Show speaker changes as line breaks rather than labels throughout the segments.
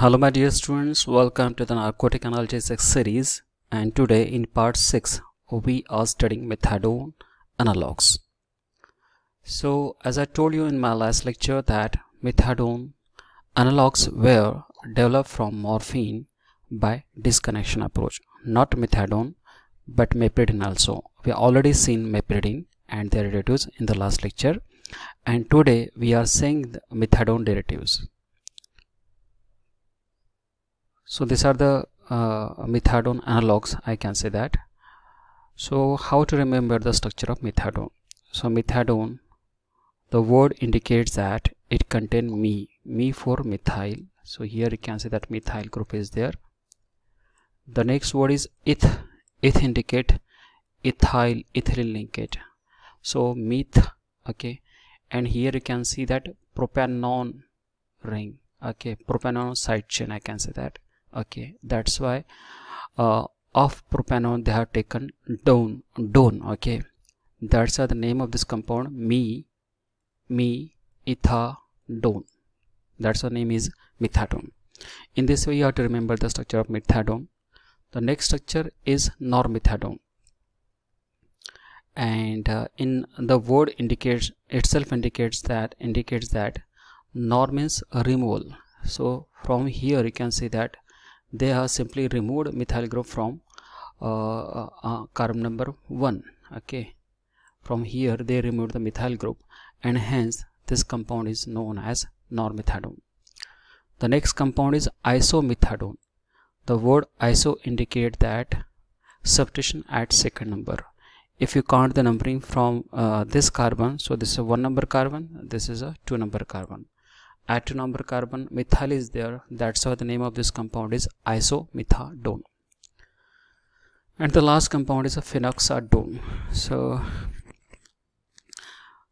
Hello my dear students, welcome to the narcotic analysis series and today in part 6 we are studying methadone analogs. So as I told you in my last lecture that methadone analogs were developed from morphine by disconnection approach. Not methadone but mepridine also. We already seen mepridine and their derivatives in the last lecture and today we are seeing methadone derivatives so these are the uh, methadone analogs I can say that so how to remember the structure of methadone so methadone the word indicates that it contains me me for methyl so here you can say that methyl group is there the next word is eth eth indicate ethyl ethylene linkage so meth okay and here you can see that propanone ring okay propanone side chain i can say that okay that's why uh, of propanone they have taken down down okay that's the name of this compound me me ethadone that's the name is methadone in this way you have to remember the structure of methadone the next structure is normethadone and uh, in the word indicates itself indicates that indicates that norm means removal so from here you can see that they have simply removed methyl group from uh, uh, uh, carbon number 1 okay from here they removed the methyl group and hence this compound is known as normethadone the next compound is isomethadone the word iso indicate that substitution at second number if you count the numbering from uh, this carbon so this is a one number carbon this is a two number carbon at number carbon methyl is there that's why the name of this compound is isomethadone and the last compound is a phenoxadone so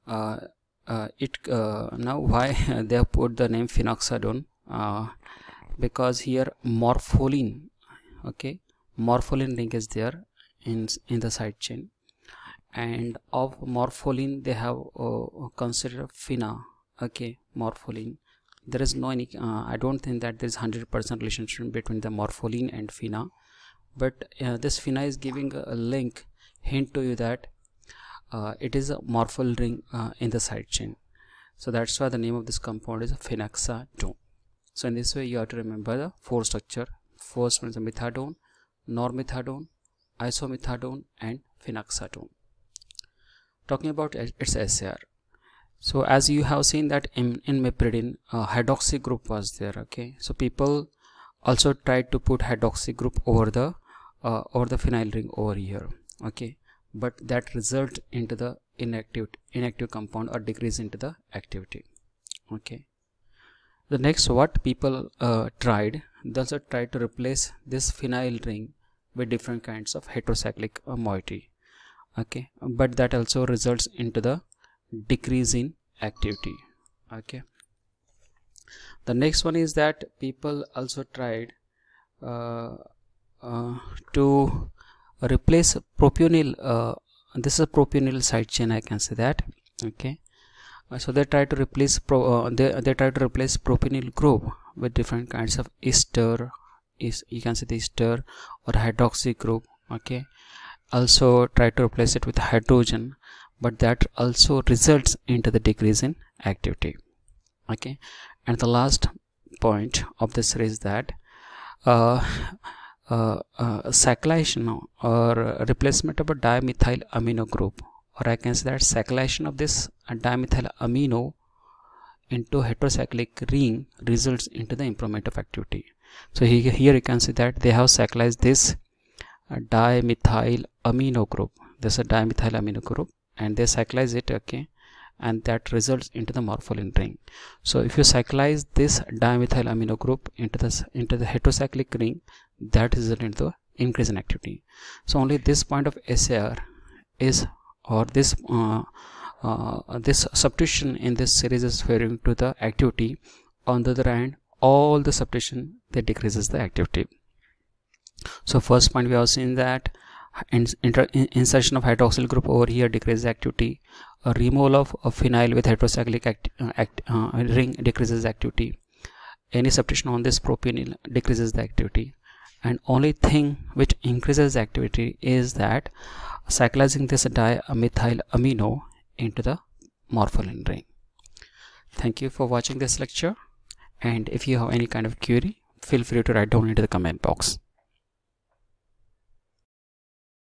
uh, uh, it uh, now why they have put the name phenoxadone uh, because here morpholine okay morpholine link is there in in the side chain and of morpholine they have uh, considered phena okay morpholine there is no any uh, i don't think that there is 100% relationship between the morpholine and phena but uh, this phena is giving a link hint to you that uh, it is a morphol ring uh, in the side chain so that's why the name of this compound is phenoxadone so in this way you have to remember the four structure first one is methadone normethadone isomethadone and phenoxadone talking about its SAR so as you have seen that in, in mipridine uh, hydroxy group was there okay so people also tried to put hydroxy group over the uh, over the phenyl ring over here okay but that result into the inactive inactive compound or decrease into the activity okay the next what people uh, tried they also tried to replace this phenyl ring with different kinds of heterocyclic uh, moiety okay but that also results into the decrease in activity okay the next one is that people also tried uh, uh, to replace propionyl uh, this is propionyl side chain I can say that okay uh, so they try to replace pro, uh, they, they try to replace propionyl group with different kinds of ester is you can say the ester or hydroxy group okay also try to replace it with hydrogen but that also results into the decrease in activity okay and the last point of this is that uh, uh, uh, cyclation or replacement of a dimethyl amino group or I can say that cyclation of this dimethyl amino into heterocyclic ring results into the improvement of activity so here, here you can see that they have cyclized this uh, dimethyl amino group this is a dimethyl amino group and they cyclize it okay and that results into the morpholine ring so if you cyclize this dimethyl amino group into this into the heterocyclic ring that results into the increase in activity so only this point of SAR is or this uh, uh, this substitution in this series is referring to the activity on the other hand all the substitution that decreases the activity so first point we have seen that insertion of hydroxyl group over here decreases activity a removal of a phenyl with heterocyclic act, act, uh, ring decreases activity any substitution on this propionyl decreases the activity and only thing which increases activity is that cyclizing this dimethyl amino into the morpholin ring thank you for watching this lecture and if you have any kind of query feel free to write down into the comment box